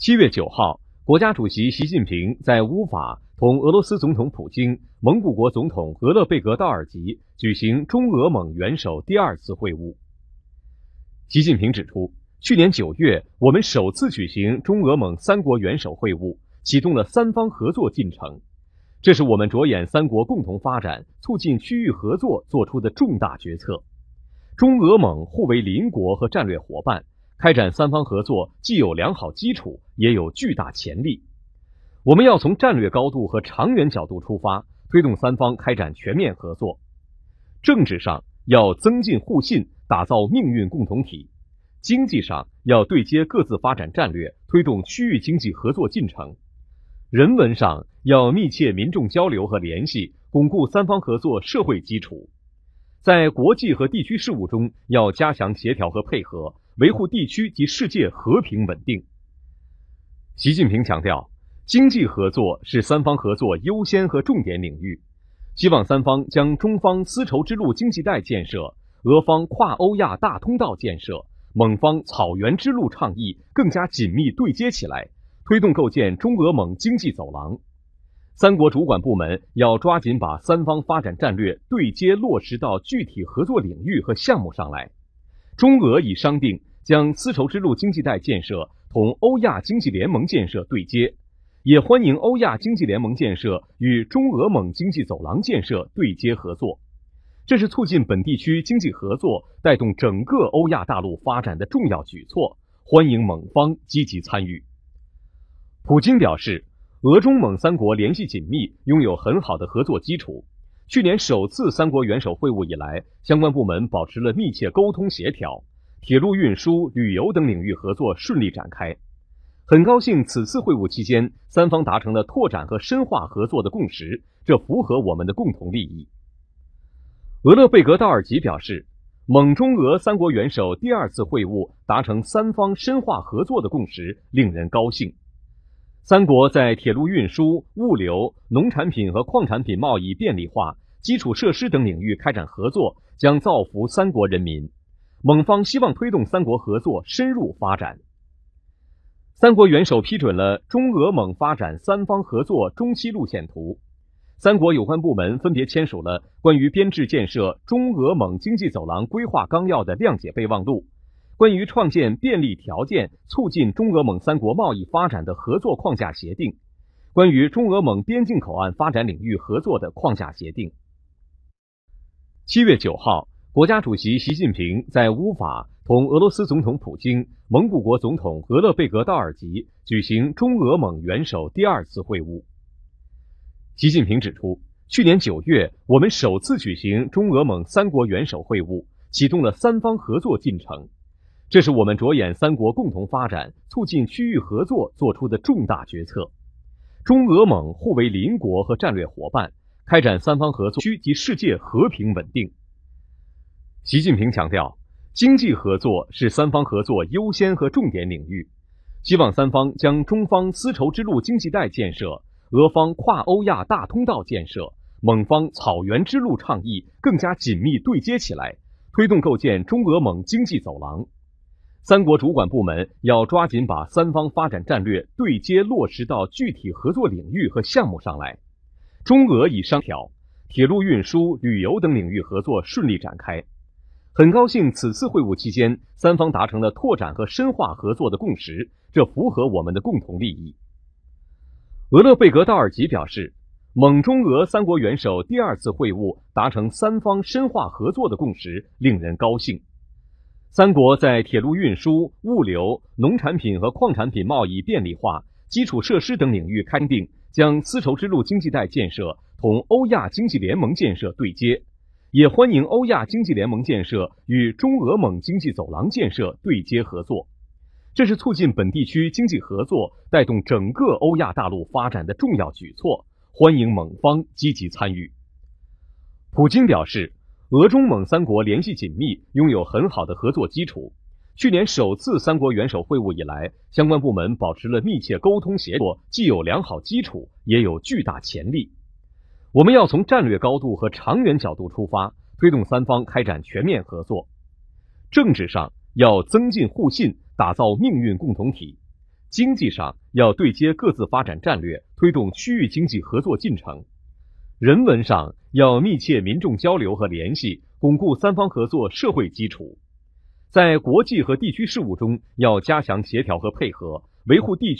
七月九号，国家主席习近平在乌法同俄罗斯总统普京、蒙古国总统俄勒贝格道尔吉举行中俄蒙元首第二次会晤。习近平指出，去年九月，我们首次举行中俄蒙三国元首会晤，启动了三方合作进程，这是我们着眼三国共同发展、促进区域合作作出的重大决策。中俄蒙互为邻国和战略伙伴，开展三方合作既有良好基础。也有巨大潜力。我们要从战略高度和长远角度出发，推动三方开展全面合作。政治上要增进互信，打造命运共同体；经济上要对接各自发展战略，推动区域经济合作进程；人文上要密切民众交流和联系，巩固三方合作社会基础。在国际和地区事务中，要加强协调和配合，维护地区及世界和平稳定。习近平强调，经济合作是三方合作优先和重点领域，希望三方将中方丝绸之路经济带建设、俄方跨欧亚大通道建设、蒙方草原之路倡议更加紧密对接起来，推动构建中俄蒙经济走廊。三国主管部门要抓紧把三方发展战略对接落实到具体合作领域和项目上来。中俄已商定将丝绸之路经济带建设。同欧亚经济联盟建设对接，也欢迎欧亚经济联盟建设与中俄蒙经济走廊建设对接合作。这是促进本地区经济合作、带动整个欧亚大陆发展的重要举措，欢迎蒙方积极参与。普京表示，俄中蒙三国联系紧密，拥有很好的合作基础。去年首次三国元首会晤以来，相关部门保持了密切沟通协调。铁路运输、旅游等领域合作顺利展开。很高兴此次会晤期间，三方达成了拓展和深化合作的共识，这符合我们的共同利益。俄勒贝格道尔吉表示，蒙中俄三国元首第二次会晤达成三方深化合作的共识，令人高兴。三国在铁路运输、物流、农产品和矿产品贸易便利化、基础设施等领域开展合作，将造福三国人民。蒙方希望推动三国合作深入发展。三国元首批准了中俄蒙发展三方合作中期路线图。三国有关部门分别签署了关于编制建设中俄蒙经济走廊规划纲要的谅解备忘录，关于创建便利条件促进中俄蒙三国贸易发展的合作框架协定，关于中俄蒙边境口岸发展领域合作的框架协定。七月九号。国家主席习近平在乌法同俄罗斯总统普京、蒙古国总统格勒贝格道尔吉举行中俄蒙元首第二次会晤。习近平指出，去年九月，我们首次举行中俄蒙三国元首会晤，启动了三方合作进程，这是我们着眼三国共同发展、促进区域合作作出的重大决策。中俄蒙互为邻国和战略伙伴，开展三方合作，区及世界和平稳定。习近平强调，经济合作是三方合作优先和重点领域，希望三方将中方丝绸之路经济带建设、俄方跨欧亚大通道建设、蒙方草原之路倡议更加紧密对接起来，推动构建中俄蒙经济走廊。三国主管部门要抓紧把三方发展战略对接落实到具体合作领域和项目上来。中俄已商调，铁路运输、旅游等领域合作顺利展开。很高兴，此次会晤期间，三方达成了拓展和深化合作的共识，这符合我们的共同利益。俄勒贝格道尔吉表示，蒙中俄三国元首第二次会晤达成三方深化合作的共识，令人高兴。三国在铁路运输、物流、农产品和矿产品贸易便利化、基础设施等领域勘定，将丝绸之路经济带建设同欧亚经济联盟建设对接。也欢迎欧亚经济联盟建设与中俄蒙经济走廊建设对接合作，这是促进本地区经济合作、带动整个欧亚大陆发展的重要举措，欢迎蒙方积极参与。普京表示，俄中蒙三国联系紧密，拥有很好的合作基础。去年首次三国元首会晤以来，相关部门保持了密切沟通协作，既有良好基础，也有巨大潜力。我们要从战略高度和长远角度出发，推动三方开展全面合作。政治上要增进互信，打造命运共同体；经济上要对接各自发展战略，推动区域经济合作进程；人文上要密切民众交流和联系，巩固三方合作社会基础。在国际和地区事务中，要加强协调和配合，维护地区。